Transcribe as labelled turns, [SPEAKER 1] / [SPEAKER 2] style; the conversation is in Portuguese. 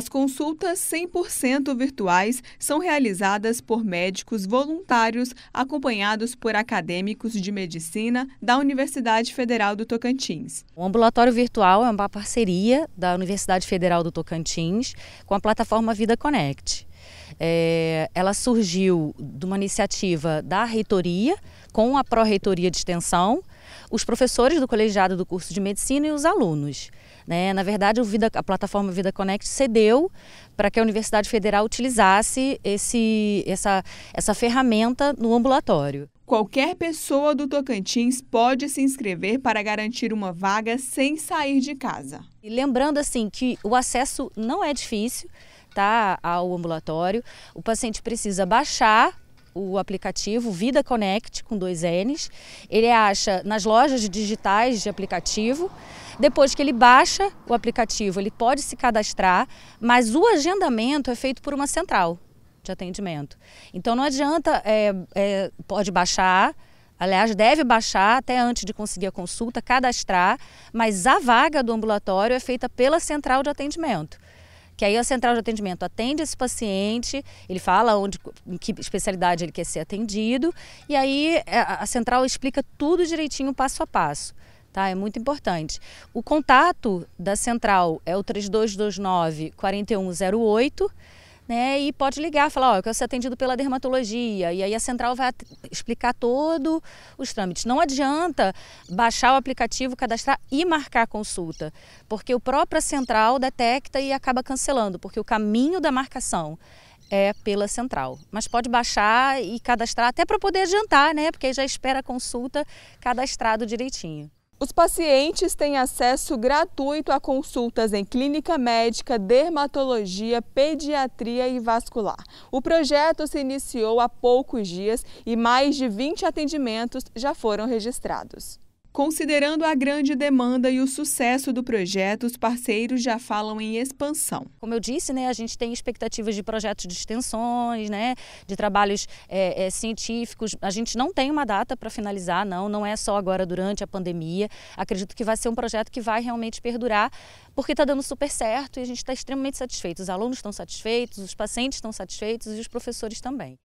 [SPEAKER 1] As consultas 100% virtuais são realizadas por médicos voluntários acompanhados por acadêmicos de medicina da Universidade Federal do Tocantins. O
[SPEAKER 2] ambulatório virtual é uma parceria da Universidade Federal do Tocantins com a plataforma Vida Connect. É, ela surgiu de uma iniciativa da reitoria com a pró-reitoria de extensão os professores do colegiado do curso de medicina e os alunos. Né? Na verdade, Vida, a plataforma Vida Connect cedeu para que a Universidade Federal utilizasse esse, essa, essa
[SPEAKER 1] ferramenta no ambulatório. Qualquer pessoa do Tocantins pode se inscrever para garantir uma vaga sem sair de casa. E lembrando assim que o acesso
[SPEAKER 2] não é difícil, tá, ao ambulatório. O paciente precisa baixar o aplicativo Vida Connect com dois N's. Ele acha nas lojas digitais de aplicativo. Depois que ele baixa o aplicativo, ele pode se cadastrar, mas o agendamento é feito por uma central de atendimento. Então não adianta, é, é, pode baixar, aliás, deve baixar até antes de conseguir a consulta, cadastrar, mas a vaga do ambulatório é feita pela central de atendimento que aí a é central de atendimento atende esse paciente, ele fala onde, em que especialidade ele quer ser atendido, e aí é, a central explica tudo direitinho, passo a passo. Tá, é muito importante. O contato da central é o 3229 4108 né? E pode ligar, falar, ó, oh, eu quero ser atendido pela dermatologia. E aí a central vai explicar todos os trâmites. Não adianta baixar o aplicativo, cadastrar e marcar a consulta, porque o própria central detecta e acaba cancelando, porque o caminho da marcação é pela central. Mas pode baixar e
[SPEAKER 1] cadastrar até para poder adiantar, né? Porque aí já espera a consulta cadastrado direitinho. Os pacientes têm acesso gratuito a consultas em clínica médica, dermatologia, pediatria e vascular. O projeto se iniciou há poucos dias e mais de 20 atendimentos já foram registrados. Considerando a grande demanda e o sucesso do projeto, os parceiros já falam em expansão. Como eu disse, né, a gente tem expectativas de projetos de extensões, né, de trabalhos
[SPEAKER 2] é, é, científicos. A gente não tem uma data para finalizar, não. Não é só agora durante a pandemia. Acredito que vai ser um projeto que vai realmente perdurar, porque está dando super certo e a gente está extremamente satisfeito. Os alunos estão satisfeitos, os pacientes estão satisfeitos e os professores também.